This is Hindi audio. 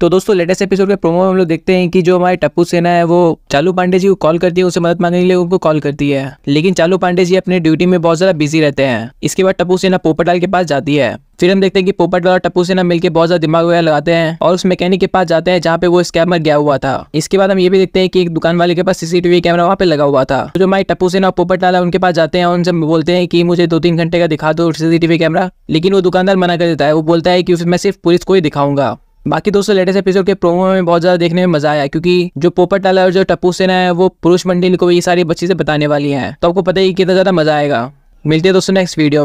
तो दोस्तों लेटेस्ट एपिसोड के प्रोमो में हम लोग देखते हैं कि जो हमारे टप्पू सेना है वो चालू पांडे जी को कॉल करती है उसे मदद मांगने के लिए उनको कॉल करती है लेकिन चालू पांडे जी अपने ड्यूटी में बहुत ज्यादा बिजी रहते हैं इसके बाद टप्पू सेना पोपटाल के पास जाती है फिर हम देखते हैं कि पोपटलाल और टप्पू सेना मिलकर बहुत ज्यादा दिमाग वगैरह लगाते हैं और उस मैकेनिक के पास जाते हैं जहाँ पे वो स्कैमर गया हुआ था इसके बाद हम ये भी देखते हैं कि एक दुकान वाले के पास सीसीटीवी कैमरा वहाँ पे लगा हुआ था जो हमारे टप्पू सेना और पोपटाल है उनके पास जाते हैं और उनसे बोलते हैं कि मुझे दो तीन घंटे का दिखा दो सीसीटीवी कैमरा लेकिन वो दुकानदार मना कर देता है वो बोलता है कि मैं सिर्फ पुलिस को ही दिखाऊंगा बाकी दोस्तों लेटेस्ट एपिसोड के प्रोमो में बहुत ज्यादा देखने में मजा आया क्योंकि जो पोपटाला और जो टप्पू सेना है वो पुरुष मंडिल को ये सारी बच्ची से बताने वाली है तो आपको पता ही कितना ज्यादा मजा आएगा मिलते हैं दोस्तों नेक्स्ट वीडियो